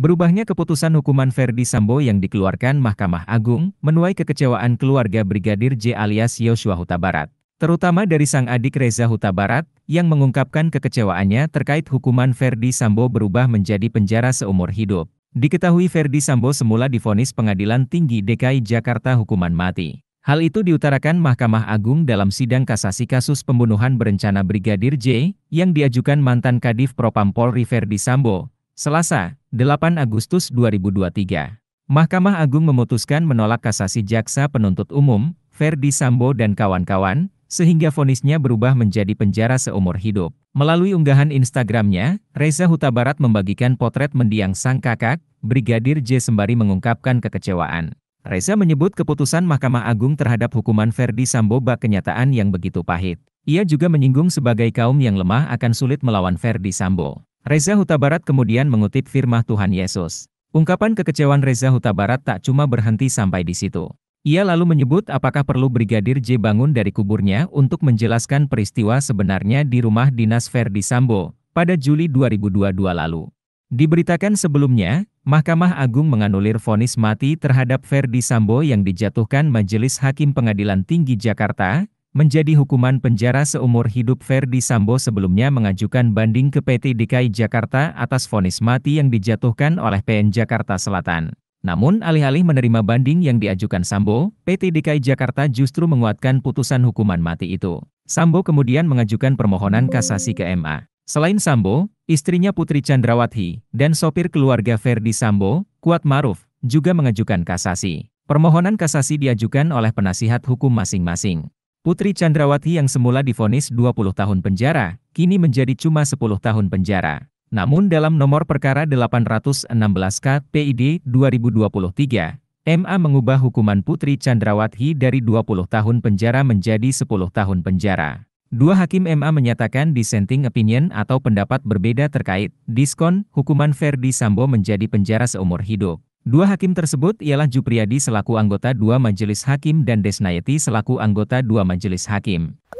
Berubahnya keputusan hukuman Ferdi Sambo yang dikeluarkan Mahkamah Agung, menuai kekecewaan keluarga Brigadir J alias Yosua Huta Barat. Terutama dari sang adik Reza Huta Barat, yang mengungkapkan kekecewaannya terkait hukuman Ferdi Sambo berubah menjadi penjara seumur hidup. Diketahui Ferdi Sambo semula difonis pengadilan tinggi DKI Jakarta hukuman mati. Hal itu diutarakan Mahkamah Agung dalam sidang kasasi kasus pembunuhan berencana Brigadir J, yang diajukan mantan Kadif Propam Polri Verdi Sambo, Selasa, 8 Agustus 2023, Mahkamah Agung memutuskan menolak kasasi jaksa penuntut umum, Ferdi Sambo dan kawan-kawan, sehingga fonisnya berubah menjadi penjara seumur hidup. Melalui unggahan Instagramnya, Reza Huta Barat membagikan potret mendiang sang kakak, Brigadir J sembari mengungkapkan kekecewaan. Reza menyebut keputusan Mahkamah Agung terhadap hukuman Ferdi Sambo bak kenyataan yang begitu pahit. Ia juga menyinggung sebagai kaum yang lemah akan sulit melawan Ferdi Sambo. Reza Huta Barat kemudian mengutip firman Tuhan Yesus. Ungkapan kekecewaan Reza Huta Barat tak cuma berhenti sampai di situ. Ia lalu menyebut apakah perlu Brigadir J bangun dari kuburnya untuk menjelaskan peristiwa sebenarnya di rumah dinas Verdi Sambo pada Juli 2022 lalu. Diberitakan sebelumnya, Mahkamah Agung menganulir vonis mati terhadap Verdi Sambo yang dijatuhkan Majelis Hakim Pengadilan Tinggi Jakarta menjadi hukuman penjara seumur hidup Ferdi Sambo sebelumnya mengajukan banding ke PT DKI Jakarta atas vonis mati yang dijatuhkan oleh PN Jakarta Selatan. Namun alih-alih menerima banding yang diajukan Sambo, PT DKI Jakarta justru menguatkan putusan hukuman mati itu. Sambo kemudian mengajukan permohonan kasasi ke MA. Selain Sambo, istrinya Putri Chandrawati dan sopir keluarga Ferdi Sambo, Kuat Maruf, juga mengajukan kasasi. Permohonan kasasi diajukan oleh penasihat hukum masing-masing. Putri Chandrawati yang semula difonis 20 tahun penjara, kini menjadi cuma 10 tahun penjara. Namun dalam nomor perkara 816 KPID 2023, MA mengubah hukuman Putri Chandrawati dari 20 tahun penjara menjadi 10 tahun penjara. Dua hakim MA menyatakan dissenting opinion atau pendapat berbeda terkait diskon hukuman Ferdi Sambo menjadi penjara seumur hidup. Dua hakim tersebut ialah Jupriyadi selaku anggota dua majelis hakim dan Desnayeti selaku anggota dua majelis hakim.